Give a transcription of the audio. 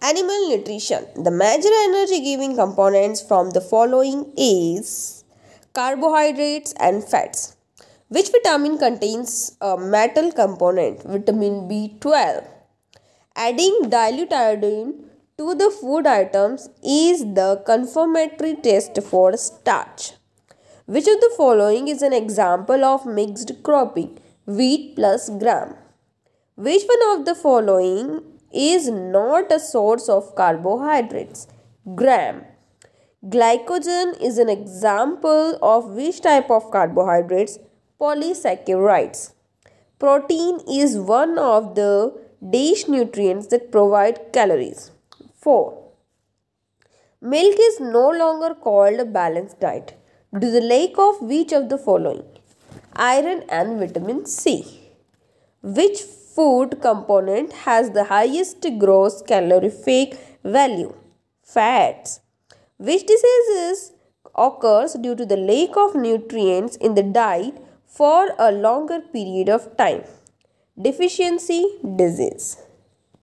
Animal nutrition. The major energy giving components from the following is carbohydrates and fats. Which vitamin contains a metal component? Vitamin B12. Adding dilute iodine to the food items is the confirmatory test for starch. Which of the following is an example of mixed cropping? Wheat plus gram. Which one of the following is not a source of carbohydrates. Gram. Glycogen is an example of which type of carbohydrates? Polysaccharides. Protein is one of the dish nutrients that provide calories. 4. Milk is no longer called a balanced diet due to the lack of which of the following? Iron and vitamin C. Which food component has the highest gross calorific value. Fats. Which diseases occurs due to the lack of nutrients in the diet for a longer period of time? Deficiency disease.